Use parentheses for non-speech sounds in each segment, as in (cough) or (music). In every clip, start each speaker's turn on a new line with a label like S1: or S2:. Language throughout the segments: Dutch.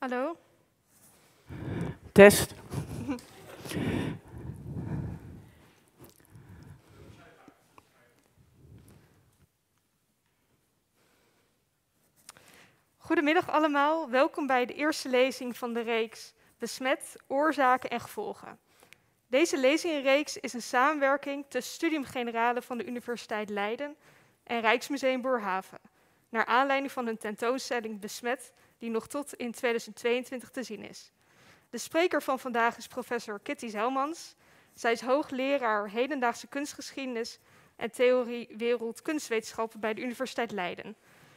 S1: Hallo? Test. Goedemiddag allemaal, welkom bij de eerste lezing van de reeks Besmet, Oorzaken en Gevolgen. Deze lezingenreeks is een samenwerking tussen Studium Generale van de Universiteit Leiden en Rijksmuseum Boerhaven, naar aanleiding van hun tentoonstelling Besmet, die nog tot in 2022 te zien is. De spreker van vandaag is professor Kitty Zelmans. Zij is hoogleraar hedendaagse kunstgeschiedenis en theorie wereldkunstwetenschappen bij de Universiteit Leiden.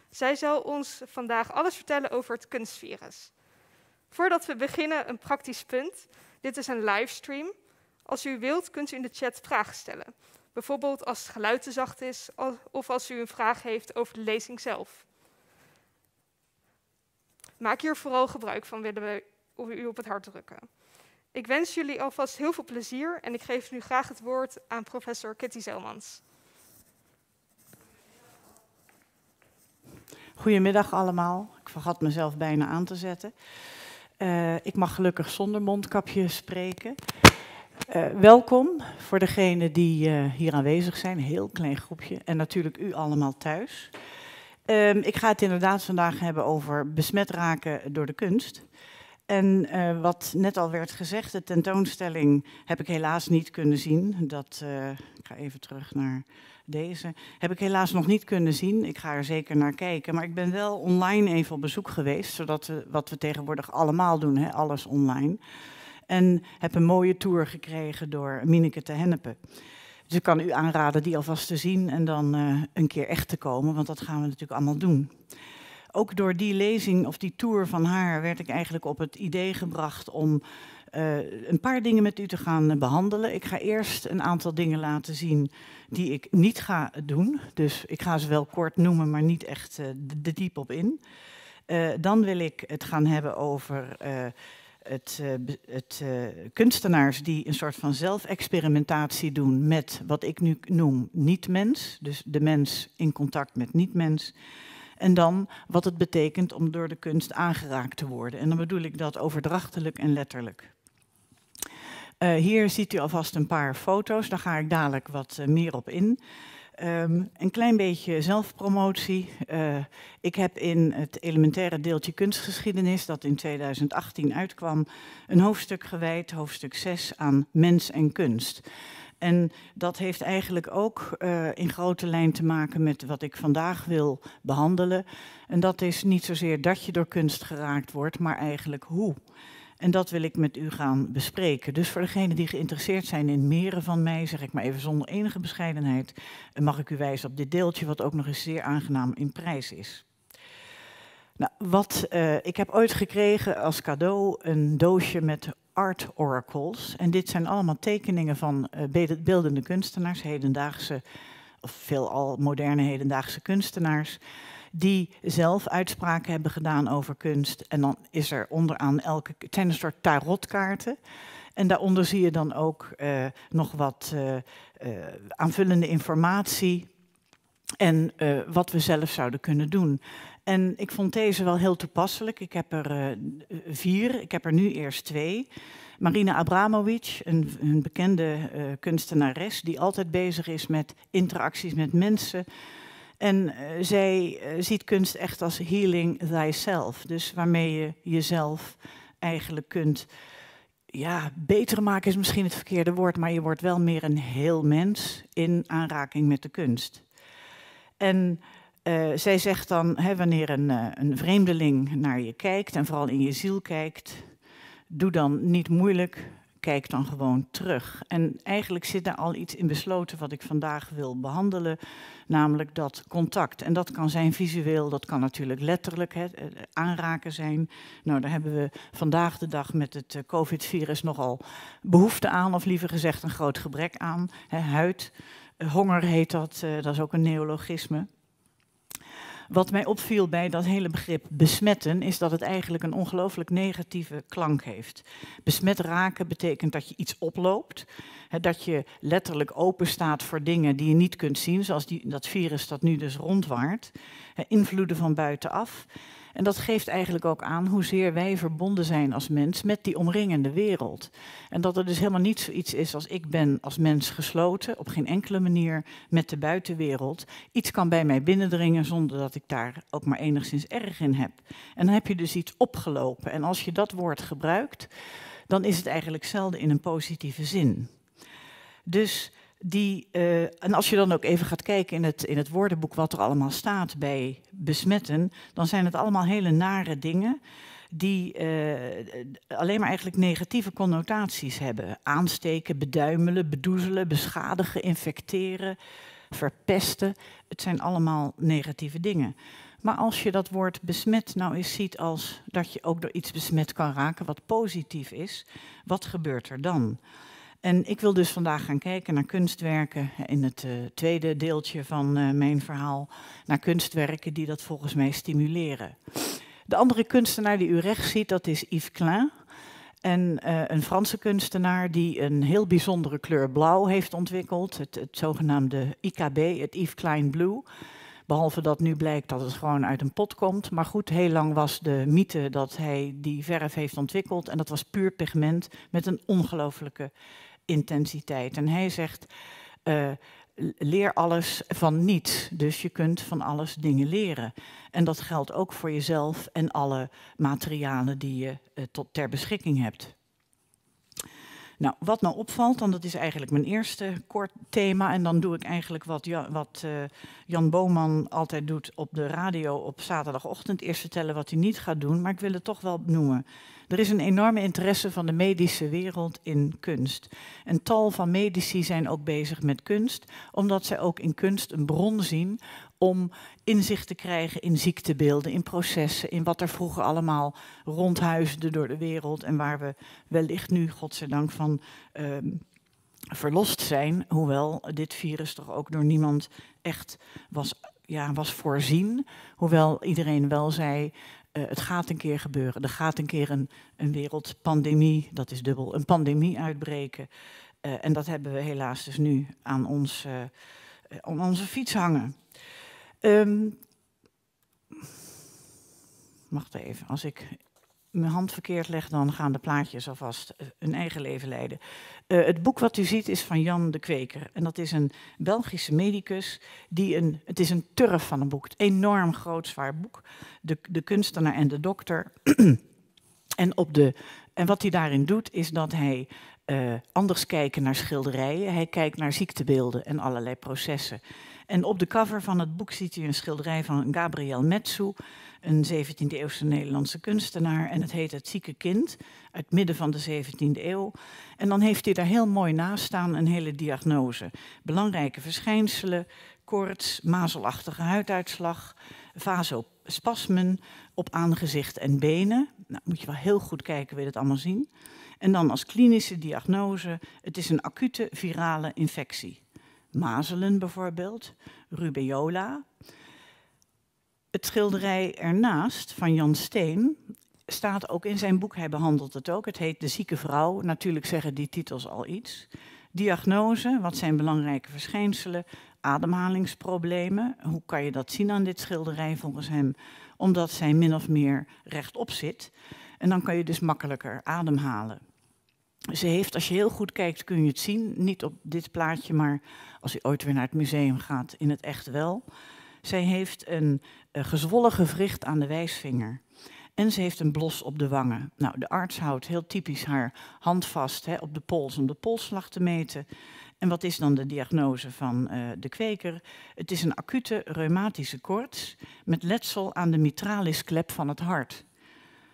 S1: Zij zal ons vandaag alles vertellen over het kunstvirus. Voordat we beginnen, een praktisch punt. Dit is een livestream. Als u wilt, kunt u in de chat vragen stellen. Bijvoorbeeld als het geluid te zacht is of als u een vraag heeft over de lezing zelf. Maak hier vooral gebruik van, willen we u op het hart drukken. Ik wens jullie alvast heel veel plezier en ik geef nu graag het woord aan professor Kitty Zelmans.
S2: Goedemiddag allemaal. Ik vergat mezelf bijna aan te zetten. Eh, ik mag gelukkig zonder mondkapje spreken. Eh, welkom voor degenen die eh, hier aanwezig zijn, een heel klein groepje. En natuurlijk u allemaal thuis. Ehm, ik ga het inderdaad vandaag hebben over besmet raken door de kunst. En eh, wat net al werd gezegd, de tentoonstelling heb ik helaas niet kunnen zien. Dat, eh, ik ga even terug naar deze. Heb ik helaas nog niet kunnen zien. Ik ga er zeker naar kijken. Maar ik ben wel online even op bezoek geweest. Zodat we, wat we tegenwoordig allemaal doen, hè, alles online. En heb een mooie tour gekregen door Mineke te Hennepen. Dus ik kan u aanraden die alvast te zien en dan eh, een keer echt te komen, want dat gaan we natuurlijk allemaal doen. Ook door die lezing of die tour van haar werd ik eigenlijk op het idee gebracht om eh, een paar dingen met u te gaan behandelen. Ik ga eerst een aantal dingen laten zien die ik niet ga doen. Dus ik ga ze wel kort noemen, maar niet echt eh, de, diep op in. dan wil ik het gaan hebben over het, eh, het eh, kunstenaars die een soort van zelfexperimentatie doen met wat ik nu noem niet-mens, dus de mens in contact met niet-mens. En dan wat het betekent om door de kunst aangeraakt te worden. En dan bedoel ik dat overdrachtelijk en letterlijk. Eh, hier ziet u alvast een paar foto's, daar ga ik dadelijk wat meer op in. Ehm, een klein beetje zelfpromotie. Eh, ik heb in het elementaire deeltje kunstgeschiedenis, dat in 2018 uitkwam, een hoofdstuk gewijd, hoofdstuk 6, aan mens en kunst. En dat heeft eigenlijk ook eh, in grote lijn te maken met wat ik vandaag wil behandelen. En dat is niet zozeer dat je door kunst geraakt wordt, maar eigenlijk hoe. En dat wil ik met u gaan bespreken. Dus voor degenen die geïnteresseerd zijn in het meren van mij, zeg ik maar even zonder enige bescheidenheid, mag ik u wijzen op dit deeltje, wat ook nog eens zeer aangenaam in prijs is. Nou, wat, eh, ik heb ooit gekregen als cadeau een doosje met art oracles. En dit zijn allemaal tekeningen van eh, beeldende kunstenaars, hedendaagse of veelal moderne hedendaagse kunstenaars die zelf uitspraken hebben gedaan over kunst. En dan is er onderaan elke, het zijn een soort tarotkaarten. En daaronder zie je dan ook eh, nog wat eh, eh, aanvullende informatie en wat we zelf zouden kunnen doen. En ik vond deze wel heel toepasselijk. Ik heb er vier, ik heb er nu eerst twee. Marina Abramovic, een, een bekende kunstenares die altijd bezig is met interacties met mensen en eh, zij eh, ziet kunst echt als healing thyself. Dus waarmee je jezelf eigenlijk kunt ja, beter maken is misschien het verkeerde woord, maar je wordt wel meer een heel mens in aanraking met de kunst. En eh, zij zegt dan, hè, wanneer een, een vreemdeling naar je kijkt en vooral in je ziel kijkt, doe dan niet moeilijk, kijk dan gewoon terug. En eigenlijk zit daar al iets in besloten wat ik vandaag wil behandelen, namelijk dat contact. En dat kan zijn visueel, dat kan natuurlijk letterlijk hè, eh, aanraken zijn. Nou, daar hebben we vandaag de dag met het eh, COVID-virus nogal behoefte aan, of liever gezegd een groot gebrek aan. huid, eh, honger heet dat, dat is ook een neologisme. Wat mij opviel bij dat hele begrip besmetten is dat het eigenlijk een ongelooflijk negatieve klank heeft. Besmet raken betekent dat je iets oploopt, hè, dat je letterlijk open staat voor dingen die je niet kunt zien, zoals die, dat virus dat nu dus rondwaart, hè, invloeden van buitenaf. En dat geeft eigenlijk ook aan hoezeer wij verbonden zijn als mens met die omringende wereld. En dat er dus helemaal niet zoiets is als ik ben als mens gesloten, op geen enkele manier, met de buitenwereld. Iets kan bij mij binnendringen zonder dat ik daar ook maar enigszins erg in heb. En dan heb je dus iets opgelopen. En als je dat woord gebruikt, dan is het eigenlijk zelden in een positieve zin. Dus die, eh, en als je dan ook even gaat kijken in het, in het woordenboek wat er allemaal staat bij besmetten, dan zijn het allemaal hele nare dingen die eh, alleen maar eigenlijk negatieve connotaties hebben. Aansteken, beduimelen, bedoezelen, beschadigen, infecteren, verpesten. Het zijn allemaal negatieve dingen. Maar als je dat woord besmet nou eens ziet als dat je ook door iets besmet kan raken wat positief is, wat gebeurt er dan? En ik wil dus vandaag gaan kijken naar kunstwerken in het eh, tweede deeltje van eh, mijn verhaal. Naar kunstwerken die dat volgens mij stimuleren. De andere kunstenaar die u rechts ziet, dat is Yves Klein. En eh, een Franse kunstenaar die een heel bijzondere kleur blauw heeft ontwikkeld. Het, het zogenaamde IKB, het Yves Klein Blue. Behalve dat nu blijkt dat het gewoon uit een pot komt. Maar goed, heel lang was de mythe dat hij die verf heeft ontwikkeld. En dat was puur pigment met een ongelofelijke intensiteit. En hij zegt, eh, leer alles van niets. Dus je kunt van alles dingen leren. En dat geldt ook voor jezelf en alle materialen die je eh, tot, ter beschikking hebt. Nou, wat nou opvalt, want dat is eigenlijk mijn eerste kort thema. En dan doe ik eigenlijk wat, eh, Jan, wat Jan Boman altijd doet op de radio op zaterdagochtend. Eerst vertellen wat hij niet gaat doen, maar ik wil het toch wel noemen. Er is een enorme interesse van de medische wereld in kunst. Een tal van medici zijn ook bezig met kunst, omdat zij ook in kunst een bron zien om inzicht te krijgen in ziektebeelden, in processen, in wat er vroeger allemaal rondhuisde door de wereld en waar we wellicht nu, godzijdank, van ehm, verlost zijn. Hoewel dit virus toch ook door niemand echt was ja, was voorzien. Hoewel iedereen wel zei, eh, het gaat een keer gebeuren. Er gaat een keer een, een wereldpandemie, dat is dubbel, een pandemie uitbreken. Eh, en dat hebben we helaas dus nu aan, ons, eh, aan onze fiets hangen. Mag ehm, wacht even, als ik mijn hand verkeerd legt, dan gaan de plaatjes alvast eh, hun eigen leven leiden. Eh, het boek wat u ziet is van Jan de Kweker. En dat is een Belgische medicus. Die een, het is een turf van een boek. Een enorm groot, zwaar boek. De, de kunstenaar en de dokter. (clears throat) en, op de, en wat hij daarin doet, is dat hij eh, anders kijkt naar schilderijen. Hij kijkt naar ziektebeelden en allerlei processen. En op de cover van het boek ziet u een schilderij van Gabriel Metsu een 17e-eeuwse Nederlandse kunstenaar. En het heet Het Zieke Kind, uit midden van de 17e eeuw. En dan heeft hij daar heel mooi naast staan een hele diagnose. Belangrijke verschijnselen, koorts, mazelachtige huiduitslag, vasospasmen op aangezicht en benen. Nou, moet je wel heel goed kijken, wil je dat allemaal zien. En dan als klinische diagnose, het is een acute virale infectie. Mazelen bijvoorbeeld, rubeola, het schilderij ernaast van Jan Steen staat ook in zijn boek, hij behandelt het ook. Het heet De zieke vrouw. Natuurlijk zeggen die titels al iets. Diagnose, wat zijn belangrijke verschijnselen? Ademhalingsproblemen, hoe kan je dat zien aan dit schilderij volgens hem? Omdat zij min of meer rechtop zit. En dan kan je dus makkelijker ademhalen. Ze heeft, als je heel goed kijkt, kun je het zien. Niet op dit plaatje, maar als je ooit weer naar het museum gaat, in het echt wel. Zij heeft een eh, gezwollen gewricht aan de wijsvinger. En ze heeft een blos op de wangen. Nou, de arts houdt heel typisch haar hand vast hè, op de pols om de polsslag te meten. En wat is dan de diagnose van eh, de kweker? Het is een acute reumatische koorts met letsel aan de mitralisklep van het hart.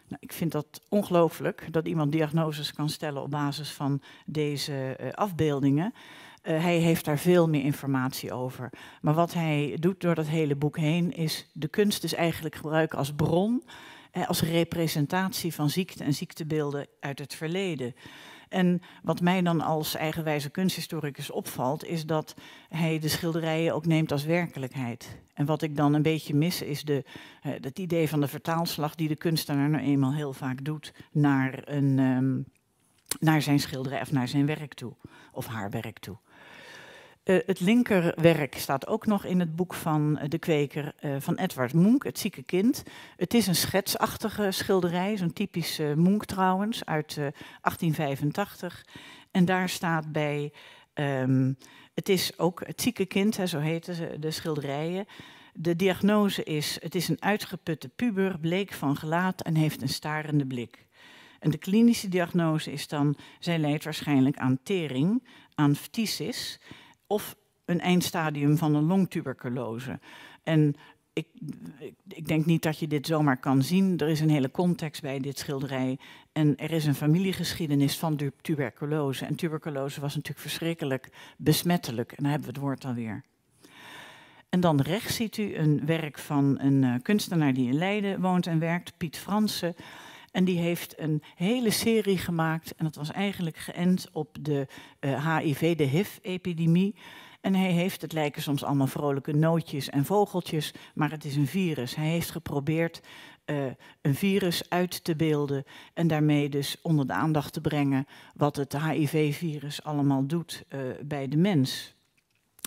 S2: Nou, ik vind dat ongelooflijk dat iemand diagnoses kan stellen op basis van deze eh, afbeeldingen. Eh, hij heeft daar veel meer informatie over. Maar wat hij doet door dat hele boek heen is de kunst dus eigenlijk gebruiken als bron, eh, als representatie van ziekte en ziektebeelden uit het verleden. En wat mij dan als eigenwijze kunsthistoricus opvalt, is dat hij de schilderijen ook neemt als werkelijkheid. En wat ik dan een beetje mis, is de, uh, eh, het idee van de vertaalslag die de kunstenaar nou eenmaal heel vaak doet naar, een, ehm, naar zijn schilderij of naar zijn werk toe, of haar werk toe. Eh, het linkerwerk staat ook nog in het boek van eh, de kweker eh, van Edward Munch, Het zieke kind. Het is een schetsachtige schilderij, zo'n typische Munch trouwens, uit 1885. En daar staat bij, ehm, het is ook het zieke kind, zo heten ze, de schilderijen. De diagnose is, het is een uitgeputte puber, bleek van gelaat en heeft een starende blik. En de klinische diagnose is dan, zij leidt waarschijnlijk aan tering, aan phthisis of een eindstadium van een longtuberculose. En ik, ik, ik, denk niet dat je dit zomaar kan zien. Er is een hele context bij dit schilderij. En er is een familiegeschiedenis van tuberculose. En tuberculose was natuurlijk verschrikkelijk besmettelijk. En daar hebben we het woord alweer. En dan rechts ziet u een werk van een eh, kunstenaar die in Leiden woont en werkt, Piet Fransen. En die heeft een hele serie gemaakt. En dat was eigenlijk geënt op de HIV, eh, de HIV-epidemie. En hij heeft, het lijken soms allemaal vrolijke nootjes en vogeltjes, maar het is een virus. Hij heeft geprobeerd eh, een virus uit te beelden en daarmee dus onder de aandacht te brengen wat het HIV-virus allemaal doet eh, bij de mens.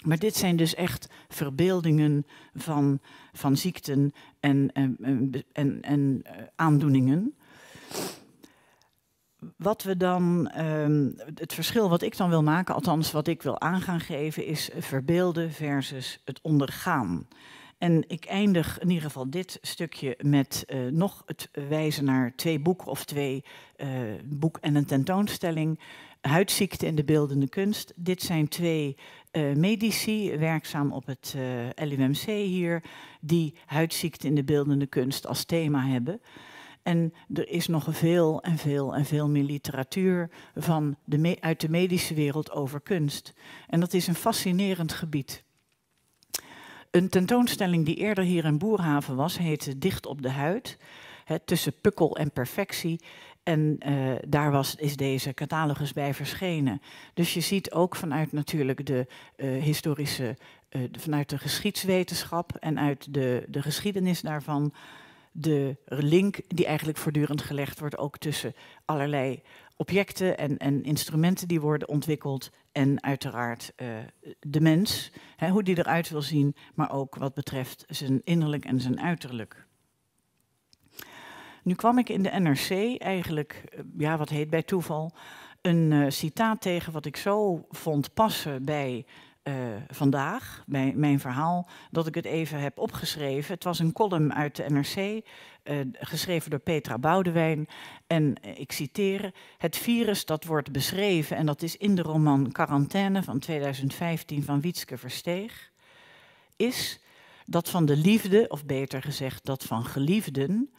S2: Maar dit zijn dus echt verbeeldingen van, van ziekten en, en, en, en aandoeningen wat we dan, ehm, het verschil wat ik dan wil maken, althans wat ik wil aangaan geven, is verbeelden versus het ondergaan. En ik eindig in ieder geval dit stukje met eh, nog het wijzen naar twee boeken of twee uh, boek en een tentoonstelling. Huidziekte in de beeldende kunst. Dit zijn twee eh, medici, werkzaam op het LUMC hier, die huidziekte in de beeldende kunst als thema hebben. En er is nog veel en veel en veel meer literatuur van de uit de medische wereld over kunst. En dat is een fascinerend gebied. Een tentoonstelling die eerder hier in Boerhaven was, heette Dicht op de Huid. tussen pukkel en perfectie. En eh, daar was, is deze catalogus bij verschenen. Dus je ziet ook vanuit natuurlijk de eh, historische, eh, vanuit de geschiedswetenschap en uit de, de geschiedenis daarvan de link die eigenlijk voortdurend gelegd wordt, ook tussen allerlei objecten en, en instrumenten die worden ontwikkeld en uiteraard eh, de mens, hè, hoe die eruit wil zien, maar ook wat betreft zijn innerlijk en zijn uiterlijk. Nu kwam ik in de NRC eigenlijk, eh, ja, wat heet bij toeval, een eh, citaat tegen wat ik zo vond passen bij eh, vandaag, mijn, mijn verhaal, dat ik het even heb opgeschreven. Het was een column uit de NRC, eh, geschreven door Petra Boudewijn. En eh, ik citeer: Het virus dat wordt beschreven, en dat is in de roman Quarantaine van 2015 van Wietske Versteeg, is dat van de liefde, of beter gezegd dat van geliefden,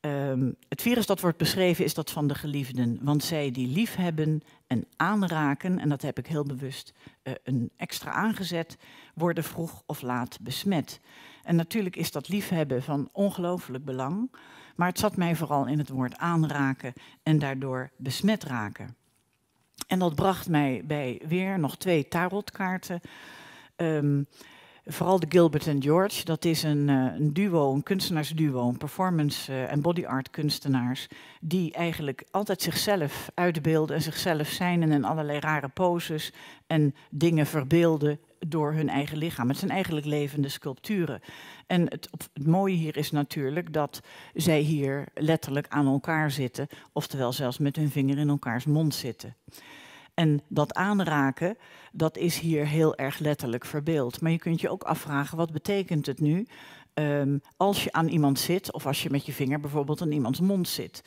S2: Ehm, het virus dat wordt beschreven is dat van de geliefden. Want zij die lief hebben en aanraken, en dat heb ik heel bewust eh, een extra aangezet, worden vroeg of laat besmet. En natuurlijk is dat liefhebben van ongelooflijk belang, maar het zat mij vooral in het woord aanraken en daardoor besmet raken. En dat bracht mij bij weer nog twee tarotkaarten. Um, Vooral de Gilbert en George, dat is een, eh, een duo, een kunstenaarsduo, een performance- eh, en body art kunstenaars, die eigenlijk altijd zichzelf uitbeelden en zichzelf zijn en in allerlei rare poses en dingen verbeelden door hun eigen lichaam. Het zijn eigenlijk levende sculpturen. En het, het, mooie hier is natuurlijk dat zij hier letterlijk aan elkaar zitten, oftewel zelfs met hun vinger in elkaars mond zitten. En dat aanraken, dat is hier heel erg letterlijk verbeeld. Maar je kunt je ook afvragen, wat betekent het nu ehm, als je aan iemand zit, of als je met je vinger bijvoorbeeld aan iemands mond zit?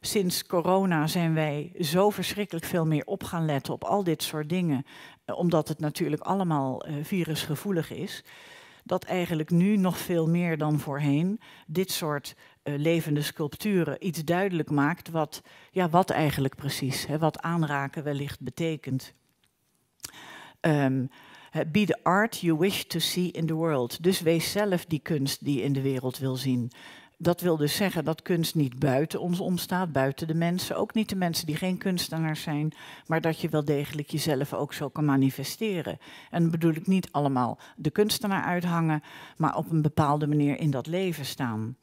S2: Sinds corona zijn wij zo verschrikkelijk veel meer op gaan letten op al dit soort dingen, eh, omdat het natuurlijk allemaal eh, virusgevoelig is dat eigenlijk nu nog veel meer dan voorheen dit soort eh, levende sculpturen iets duidelijk maakt wat, ja, wat eigenlijk precies, hè, wat aanraken wellicht betekent. Ehm, be the art you wish to see in the world. Dus wees zelf die kunst die je in de wereld wil zien. Dat wil dus zeggen dat kunst niet buiten ons omstaat, buiten de mensen, ook niet de mensen die geen kunstenaars zijn, maar dat je wel degelijk jezelf ook zo kan manifesteren. En dan bedoel ik niet allemaal de kunstenaar uithangen, maar op een bepaalde manier in dat leven staan.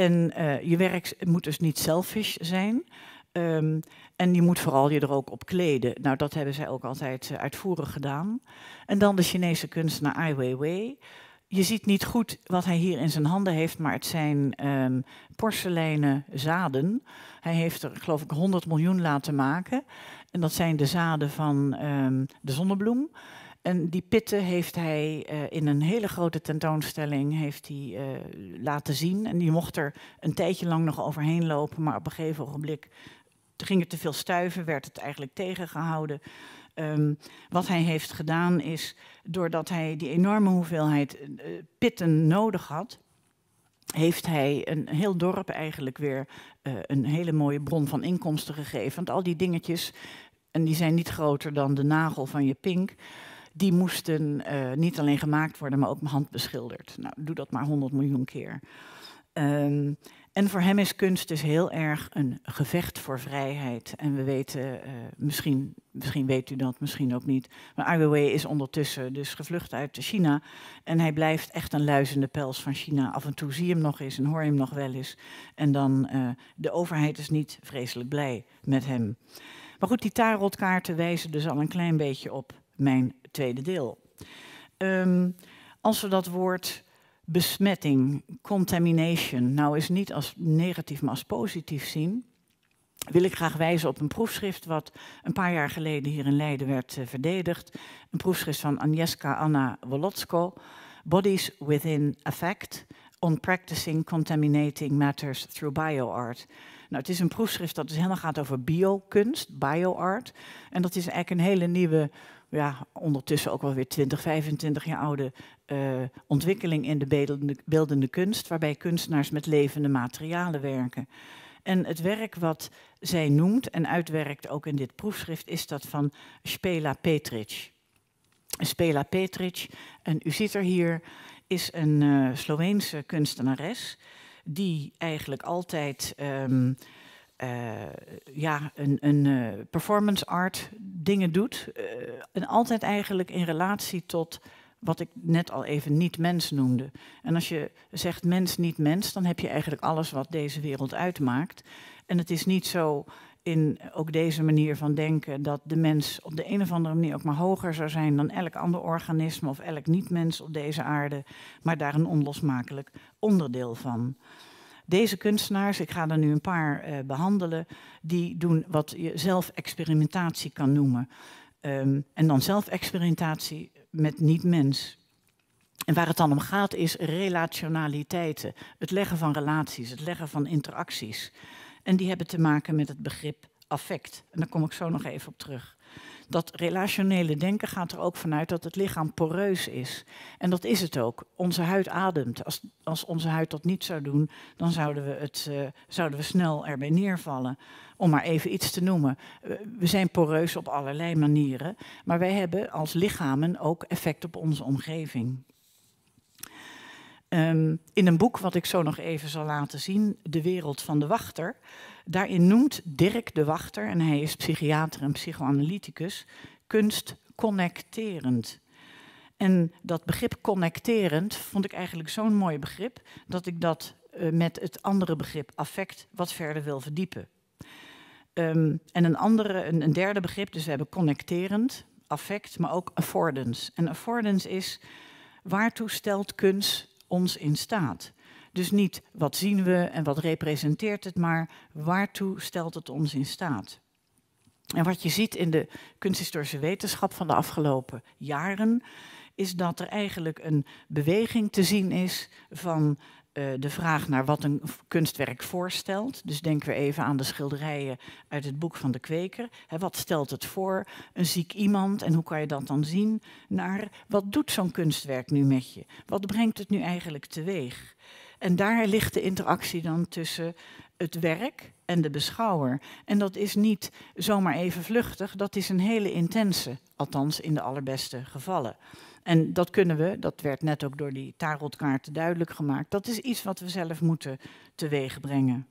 S2: En eh, je werk moet dus niet selfish zijn. Ehm, en je moet vooral je er ook op kleden. Nou, dat hebben zij ook altijd eh, uitvoerig gedaan. En dan de Chinese kunstenaar Ai Weiwei. Je ziet niet goed wat hij hier in zijn handen heeft, maar het zijn um, porseleinen zaden. Hij heeft er, geloof ik, 100 miljoen laten maken. En dat zijn de zaden van ehm, de zonnebloem, en die pitten heeft hij eh, in een hele grote tentoonstelling heeft hij, eh, laten zien. En die mocht er een tijdje lang nog overheen lopen, maar op een gegeven ogenblik ging er te veel stuiven, werd het eigenlijk tegengehouden. Ehm, wat hij heeft gedaan is, doordat hij die enorme hoeveelheid eh, pitten nodig had, heeft hij een heel dorp eigenlijk weer een hele mooie bron van inkomsten gegeven. Want al die dingetjes, en die zijn niet groter dan de nagel van je pink, die moesten eh, niet alleen gemaakt worden, maar ook handbeschilderd. Nou, doe dat maar 100 miljoen keer. Ehm, en voor hem is kunst dus heel erg een gevecht voor vrijheid. En we weten, eh, misschien, misschien weet u dat, misschien ook niet. Maar Ai Weiwei is ondertussen dus gevlucht uit China. En hij blijft echt een luizende pels van China. Af en toe zie je hem nog eens en hoor je hem nog wel eens. En dan, eh, de overheid is niet vreselijk blij met hem. Maar goed, die tarotkaarten wijzen dus al een klein beetje op mijn tweede deel. Ehm, als we dat woord besmetting, contamination, nou is niet als negatief, maar als positief zien, wil ik graag wijzen op een proefschrift wat een paar jaar geleden hier in Leiden werd eh, verdedigd. Een proefschrift van Agnieszka Anna Wolotsko, Bodies Within Effect on Practicing Contaminating Matters Through BioArt. Nou, het is een proefschrift dat dus helemaal gaat over biokunst, bioart. En dat is eigenlijk een hele nieuwe ja, ondertussen ook wel weer 20, 25 jaar oude uh, ontwikkeling in de beeldende, beeldende, kunst, waarbij kunstenaars met levende materialen werken. En het werk wat zij noemt en uitwerkt ook in dit proefschrift is dat van Spela Petrich. Spela Petrich, en u ziet er hier, is een uh, eh, Sloveense kunstenares die eigenlijk altijd ehm, eh, ja, een, een eh, performance art dingen doet. Eh, en altijd eigenlijk in relatie tot wat ik net al even niet-mens noemde. En als je zegt mens, niet-mens, dan heb je eigenlijk alles wat deze wereld uitmaakt. En het is niet zo in ook deze manier van denken dat de mens op de een of andere manier ook maar hoger zou zijn dan elk ander organisme of elk niet-mens op deze aarde, maar daar een onlosmakelijk onderdeel van. Deze kunstenaars, ik ga er nu een paar eh, behandelen, die doen wat je zelf experimentatie kan noemen. Ehm, en dan zelfexperimentatie met niet-mens. En waar het dan om gaat is relationaliteiten, het leggen van relaties, het leggen van interacties. En die hebben te maken met het begrip affect. En daar kom ik zo nog even op terug. Dat relationele denken gaat er ook vanuit dat het lichaam poreus is. En dat is het ook. Onze huid ademt. Als, als onze huid dat niet zou doen, dan zouden we, het, eh, zouden we snel erbij neervallen. Om maar even iets te noemen. Eh, we zijn poreus op allerlei manieren. Maar wij hebben als lichamen ook effect op onze omgeving. Ehm, in een boek wat ik zo nog even zal laten zien, De Wereld van de Wachter. Daarin noemt Dirk de Wachter, en hij is psychiater en psychoanalyticus, kunst connecterend. En dat begrip connecterend vond ik eigenlijk zo'n mooi begrip dat ik dat eh, met het andere begrip affect wat verder wil verdiepen. Ehm, en een, andere, een, een derde begrip, dus we hebben connecterend, affect, maar ook affordance. En affordance is waartoe stelt kunst ons in staat. Dus niet wat zien we en wat representeert het, maar waartoe stelt het ons in staat. En wat je ziet in de kunsthistorische wetenschap van de afgelopen jaren, is dat er eigenlijk een beweging te zien is van eh, de vraag naar wat een kunstwerk voorstelt. Dus denken we even aan de schilderijen uit het boek van de kweker. wat stelt het voor? Een ziek iemand en hoe kan je dat dan zien? Naar wat doet zo'n kunstwerk nu met je? Wat brengt het nu eigenlijk teweeg? En daar ligt de interactie dan tussen het werk en de beschouwer. En dat is niet zomaar even vluchtig, dat is een hele intense, althans in de allerbeste gevallen. En dat kunnen we, dat werd net ook door die tarotkaarten duidelijk gemaakt, dat is iets wat we zelf moeten teweeg brengen.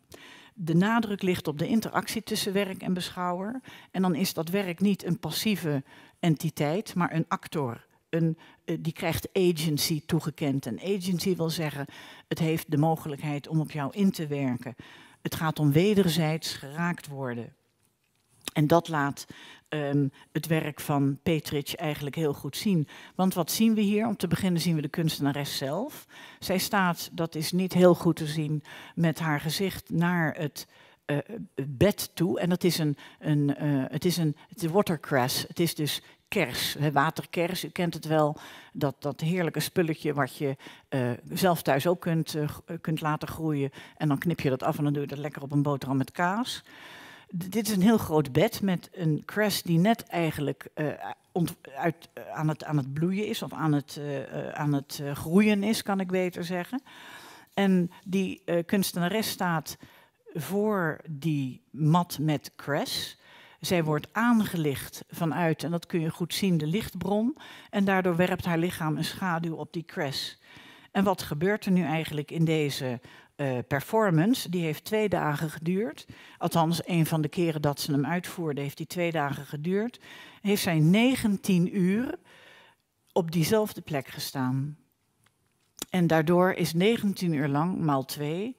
S2: De nadruk ligt op de interactie tussen werk en beschouwer. En dan is dat werk niet een passieve entiteit, maar een actor. Een, eh, die krijgt agency toegekend. En agency wil zeggen, het heeft de mogelijkheid om op jou in te werken. Het gaat om wederzijds geraakt worden. En dat laat ehm, het werk van Petrich eigenlijk heel goed zien. Want wat zien we hier? Om te beginnen zien we de kunstenares zelf. Zij staat, dat is niet heel goed te zien, met haar gezicht naar het eh, bed toe. En dat is een, een, uh, het is een watercress. Het is dus kers, waterkers, u kent het wel. Dat, dat heerlijke spulletje wat je eh, zelf thuis ook kunt, eh, eh, kunt laten groeien. En dan knip je dat af en dan doe je dat lekker op een boterham met kaas. dit is een heel groot bed met een crash die net eigenlijk uit, aan, het, aan het bloeien is. Of aan het, aan het groeien is, kan ik beter zeggen. En die kunstenares staat voor die mat met crash. Zij wordt aangelicht vanuit, en dat kun je goed zien, de lichtbron. En daardoor werpt haar lichaam een schaduw op die crash. En wat gebeurt er nu eigenlijk in deze eh, performance? Die heeft twee dagen geduurd. Althans, een van de keren dat ze hem uitvoerde, heeft die twee dagen geduurd. Heeft zij 19 uur op diezelfde plek gestaan. En daardoor is 19 uur lang, maal 2,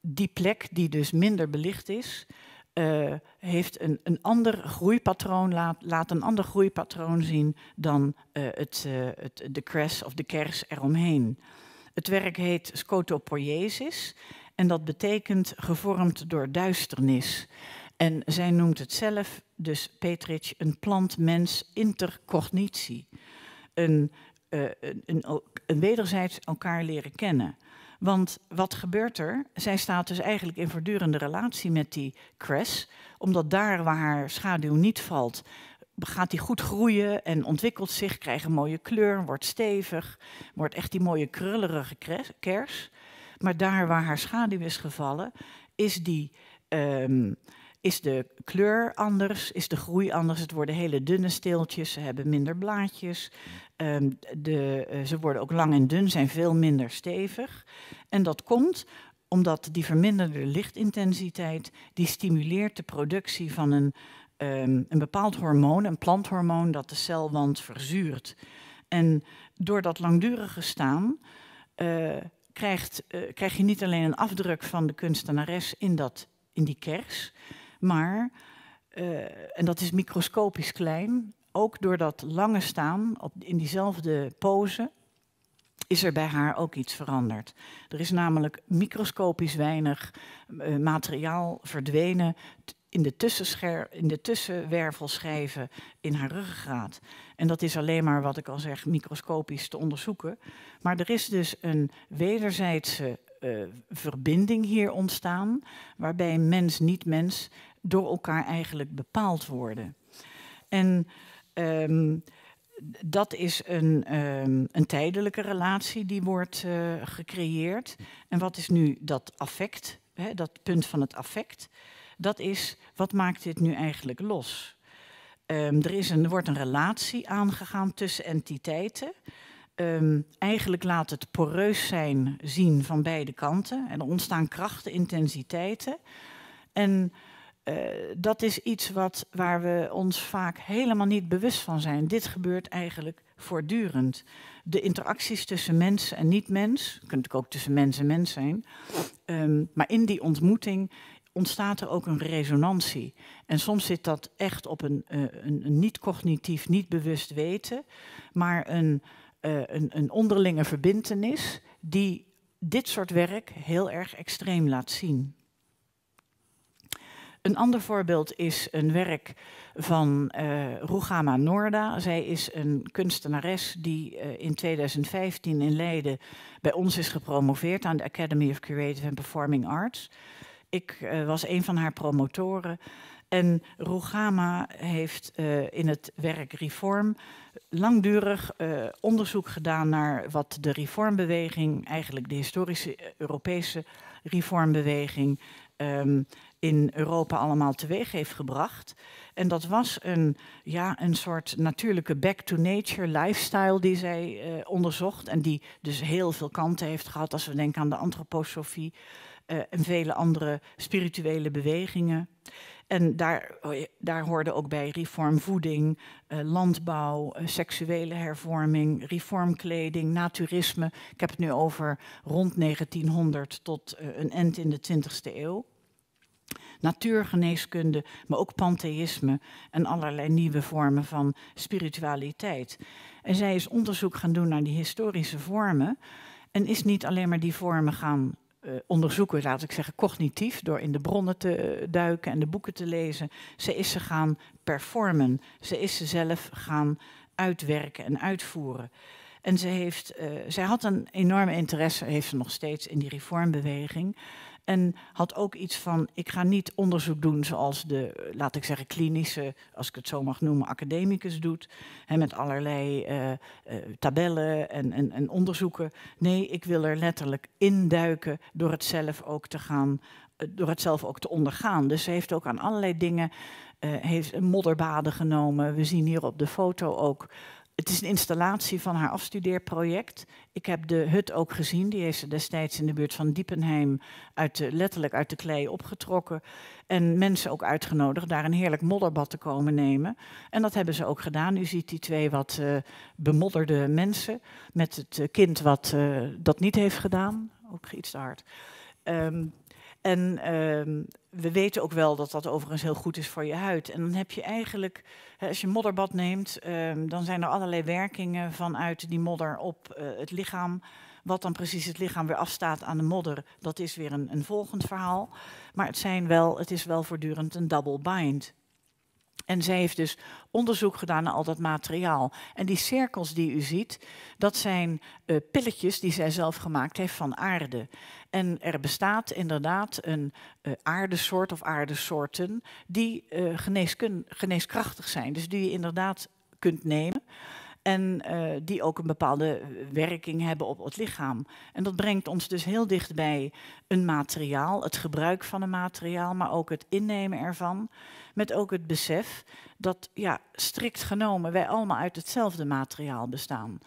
S2: die plek die dus minder belicht is, eh, heeft een, een ander groeipatroon, laat, laat een ander groeipatroon zien dan eh, het, eh, het, de crash of de kers eromheen. Het werk heet Scotopoiesis en dat betekent gevormd door duisternis. En zij noemt het zelf, dus Petrich, een plant-mens intercognitie. Een, een, een, een wederzijds elkaar leren kennen. Want wat gebeurt er? Zij staat dus eigenlijk in voortdurende relatie met die Cress. Omdat daar waar haar schaduw niet valt, gaat die goed groeien en ontwikkelt zich, krijgt een mooie kleur, wordt stevig, wordt echt die mooie krullerige kers. Maar daar waar haar schaduw is gevallen, is die ehm, is de kleur anders? Is de groei anders? Het worden hele dunne steeltjes, ze hebben minder blaadjes. Ehm, de, eh, ze worden ook lang en dun, zijn veel minder stevig. En dat komt omdat die verminderde lichtintensiteit, die stimuleert de productie van een, ehm, een bepaald hormoon, een planthormoon, dat de celwand verzuurt. En door dat langdurige staan eh, krijgt, eh, krijg je niet alleen een afdruk van de kunstenares in, dat, in die kers, maar, eh, en dat is microscopisch klein, ook door dat lange staan op, in diezelfde pose, is er bij haar ook iets veranderd. Er is namelijk microscopisch weinig eh, materiaal verdwenen in de, in de tussenwervelschijven in haar ruggengraat. En dat is alleen maar, wat ik al zeg, microscopisch te onderzoeken. Maar er is dus een wederzijdse eh, verbinding hier ontstaan, waarbij mens-niet-mens mens niet mens door elkaar eigenlijk bepaald worden. En ehm, dat is een, ehm, een, tijdelijke relatie die wordt eh, gecreëerd. En wat is nu dat affect, hè, dat punt van het affect? Dat is, wat maakt dit nu eigenlijk los? Ehm, er, is een, er wordt een relatie aangegaan tussen entiteiten. eigenlijk laat het poreus zijn zien van beide kanten. En er ontstaan krachten, intensiteiten. En eh, dat is iets wat, waar we ons vaak helemaal niet bewust van zijn. Dit gebeurt eigenlijk voortdurend. De interacties tussen mens en niet-mens, kunt natuurlijk ook tussen mens en mens zijn, ehm, maar in die ontmoeting ontstaat er ook een resonantie. En soms zit dat echt op een, eh, een niet-cognitief, niet-bewust weten, maar een, eh, een, een onderlinge verbintenis die dit soort werk heel erg extreem laat zien. Een ander voorbeeld is een werk van uh, eh, Rugama Norda. Zij is een kunstenares die eh, in 2015 in Leiden bij ons is gepromoveerd aan de Academy of Creative and Performing Arts. Ik eh, was een van haar promotoren. En Rugama heeft in het werk Reform langdurig eh, onderzoek gedaan naar wat de reformbeweging, eigenlijk de historische eh, Europese reformbeweging, ehm, in Europa allemaal teweeg heeft gebracht. En dat was een, ja, een soort natuurlijke back-to-nature lifestyle die zij eh, onderzocht. En die dus heel veel kanten heeft gehad als we denken aan de antroposofie en vele andere spirituele bewegingen. En daar, oh daar ook bij reformvoeding, eh, landbouw, eh, seksuele hervorming, reformkleding, naturisme. Ik heb het nu over rond 1900 tot eh, een eind in de 20e eeuw. Natuurgeneeskunde, maar ook pantheïsme en allerlei nieuwe vormen van spiritualiteit. En zij is onderzoek gaan doen naar die historische vormen en is niet alleen maar die vormen gaan uh, onderzoeken, laat ik zeggen, cognitief, door in de bronnen te eh, duiken en de boeken te lezen. Ze is ze gaan performen. Ze is ze zelf gaan uitwerken en uitvoeren. En ze heeft, eh, zij had een enorme interesse, heeft ze nog steeds, in die reformbeweging. En had ook iets van, ik ga niet onderzoek doen zoals de, laat ik zeggen, klinische, als ik het zo mag noemen, academicus doet. Hè, met allerlei eh, eh, tabellen en, en, en onderzoeken. Nee, ik wil er letterlijk induiken door het zelf ook te gaan eh, door het zelf ook te ondergaan. Dus ze heeft ook aan allerlei dingen uh, heeft modderbaden genomen. We zien hier op de foto ook het is een installatie van haar afstudeerproject. Ik heb de hut ook gezien. Die heeft ze destijds in de buurt van Diepenheim uit letterlijk uit de klei opgetrokken. En mensen ook uitgenodigd daar een heerlijk modderbad te komen nemen. En dat hebben ze ook gedaan. U ziet die twee wat eh, bemodderde mensen. Met het eh, kind wat eh, dat niet heeft gedaan. Ook iets te hard. Ehm, en ehm, we weten ook wel dat dat overigens heel goed is voor je huid. En dan heb je eigenlijk, als je modderbad neemt, ehm, dan zijn er allerlei werkingen vanuit die modder op eh, het lichaam. Wat dan precies het lichaam weer afstaat aan de modder, dat is weer een, een volgend verhaal. Maar het, zijn wel, het is wel voortdurend een double bind. En zij heeft dus onderzoek gedaan naar al dat materiaal. En die cirkels die u ziet, dat zijn eh, pilletjes die zij zelf gemaakt heeft van aarde. En er bestaat inderdaad een eh, aardesoort of aardesoorten die eh, geneeskun geneeskrachtig zijn. Dus die je inderdaad kunt nemen. En die ook een bepaalde werking hebben op het lichaam. En dat brengt ons dus heel dicht bij een materiaal, het gebruik van een materiaal, maar ook het innemen ervan. Met ook het besef dat, ja, strikt genomen, wij allemaal uit hetzelfde materiaal bestaan.